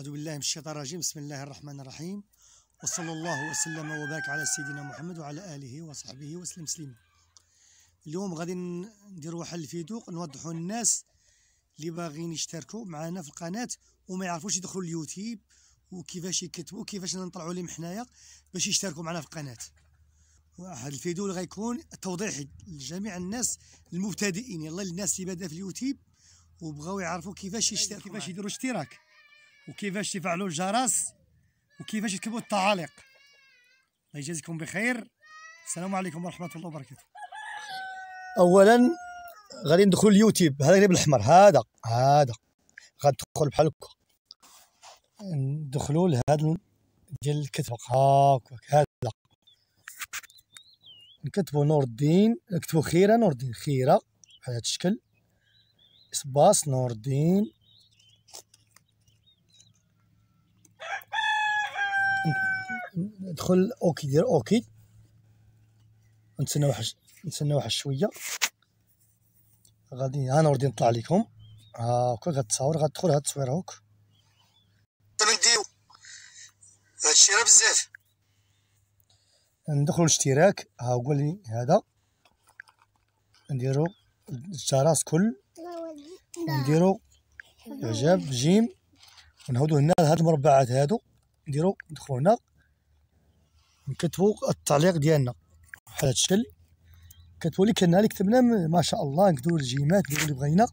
أعوذ بالله من الشيطان الرجيم بسم الله الرحمن الرحيم وصلى الله وسلم وبارك على سيدنا محمد وعلى آله وصحبه وسلم سليم اليوم غادي ندير واحد الفيديو نوضحوا الناس اللي باغيين يشتركوا معنا في القناة وما يعرفوش يدخلوا اليوتيوب وكيفاش يكتبوا كيفاش نطلعوا لهم حنايا باش يشتركوا معنا في القناة واحد الفيديو اللي غيكون توضيحي لجميع الناس المبتدئين يلا الناس اللي بادئه في اليوتيوب وبغاو يعرفوا كيفاش يشتركوا كيفاش يديروا اشتراك وكيفاش تفعلوا الجرس وكيفاش تكتبوا التعاليق الله يجازيكم بخير السلام عليكم ورحمه الله وبركاته اولا غادي ندخل اليوتيوب هذا غير الاحمر هذا هذا غادخل بحال هكا ندخلوا لهذا ديال الكتب هاكا هذا نكتبوا نور الدين نكتبوا خيره نور الدين خيره بحال هذا الشكل اسباس نور الدين ندخل اوكي دير اوكي نتسنى واحد نتسنى واحد شويه غادي ها نوردي نطلع لكم ها هكا غتصاور غتدخل هاد التصويره هوك نديو هادشي راه بزاف ندخلو الاشتراك ها هو لي هذا نديرو الجرس كل نديرو اعجاب جيم ونهودو هنا لهاد المربعات هادو نديرو ندخلو هنا نكتبو التعليق ديالنا بحال هاد الشكل لي كنا اللي كتبنا ما شاء الله نكتبو الجيمات نديرو اللي بغينا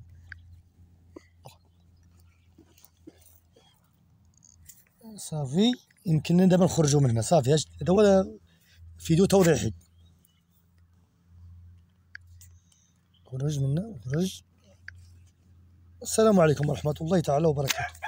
صافي يمكننا دابا نخرجو من هنا صافي هذا هو فيديو توضيحي خرج منا خرج السلام عليكم ورحمه الله تعالى وبركاته